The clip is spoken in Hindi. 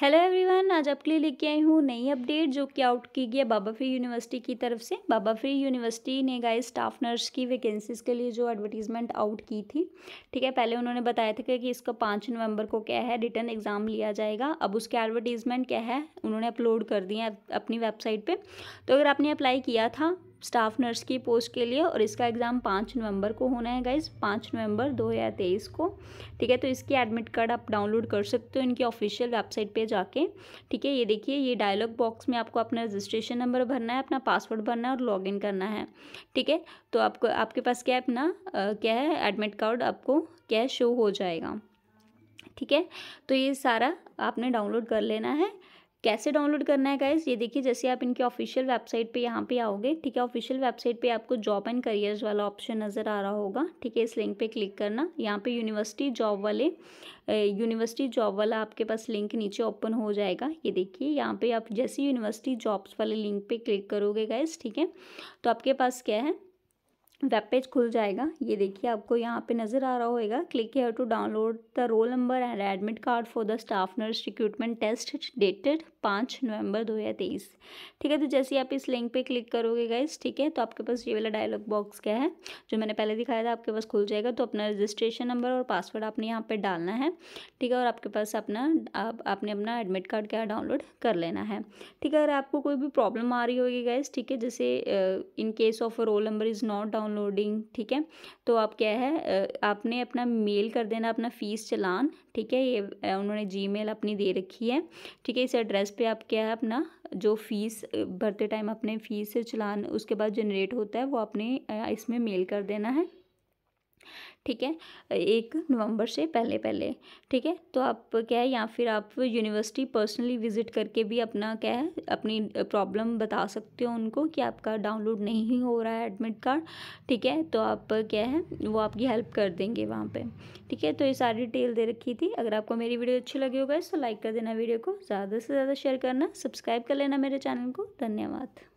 हेलो एवरीवन आज आपके लिए लेके आई हूँ नई अपडेट जो कि आउट की गई है बाबा फ्री यूनिवर्सिटी की तरफ से बाबा फ्री यूनिवर्सिटी ने गाय स्टाफ नर्स की वैकेंसीज़ के लिए जो एडवर्टीज़मेंट आउट की थी ठीक है पहले उन्होंने बताया था कि इसका पाँच नवंबर को क्या है रिटर्न एग्ज़ाम लिया जाएगा अब उसके एडवर्टीज़मेंट क्या है उन्होंने अपलोड कर दिए अपनी वेबसाइट पर तो अगर आपने अप्लाई किया था स्टाफ नर्स की पोस्ट के लिए और इसका एग्ज़ाम पाँच नवंबर को होना है गाइज पाँच नवंबर दो हज़ार तेईस को ठीक है तो इसकी एडमिट कार्ड आप डाउनलोड कर सकते हो इनकी ऑफिशियल वेबसाइट पे जाके ठीक है ये देखिए ये डायलॉग बॉक्स में आपको अपना रजिस्ट्रेशन नंबर भरना है अपना पासवर्ड भरना है और लॉगिन करना है ठीक है तो आपको आपके पास क्या है अपना क्या है एडमिट कार्ड आपको क्या शो हो जाएगा ठीक है तो ये सारा आपने डाउनलोड कर लेना है कैसे डाउनलोड करना है गाइज ये देखिए जैसे आप इनके ऑफिशियल वेबसाइट पे यहाँ पे आओगे ठीक है ऑफिशियल वेबसाइट पे आपको जॉब एंड करियर्स वाला ऑप्शन नज़र आ रहा होगा ठीक है इस लिंक पे क्लिक करना यहाँ पे यूनिवर्सिटी जॉब वाले यूनिवर्सिटी जॉब वाला आपके पास लिंक नीचे ओपन हो जाएगा ये देखिए यहाँ पर आप जैसे यूनिवर्सिटी जॉब्स वाले लिंक पर क्लिक करोगे गाइज ठीक है तो आपके पास क्या है वेब पेज खुल जाएगा ये देखिए आपको यहाँ पे नज़र आ रहा होएगा click here to download the roll number and admit card for the staff nurse recruitment test dated पाँच नवंबर दो हज़ार तेईस ठीक है तो जैसे ही आप इस लिंक पे क्लिक करोगे गाइज ठीक है तो आपके पास ये वाला डायलॉग बॉक्स क्या है जो मैंने पहले दिखाया था आपके पास खुल जाएगा तो अपना रजिस्ट्रेशन नंबर और पासवर्ड आपने यहाँ पर डालना है ठीक है और आपके पास अपना आप आपने अपना एडमिट कार्ड क्या डाउनलोड कर लेना है ठीक है अगर आपको कोई भी प्रॉब्लम आ रही होगी गाइज ठीक है जैसे in case of roll number is not download downloading ठीक है तो आप क्या है आपने अपना मेल कर देना अपना फ़ीस चलान ठीक है ये उन्होंने जीमेल अपनी दे रखी है ठीक है इस एड्रेस पे आप क्या है अपना जो फ़ीस भरते टाइम अपने फ़ीस चलान उसके बाद जनरेट होता है वो आपने इसमें मेल कर देना है ठीक है एक नवंबर से पहले पहले ठीक है तो आप क्या है या फिर आप यूनिवर्सिटी पर्सनली विज़िट करके भी अपना क्या है अपनी प्रॉब्लम बता सकते हो उनको कि आपका डाउनलोड नहीं हो रहा है एडमिट कार्ड ठीक है तो आप क्या है वो आपकी हेल्प कर देंगे वहाँ पे ठीक है तो ये सारी डिटेल दे रखी थी अगर आपको मेरी वीडियो अच्छी लगी होगा तो लाइक कर देना वीडियो को ज़्यादा से ज़्यादा शेयर करना सब्सक्राइब कर लेना मेरे चैनल को धन्यवाद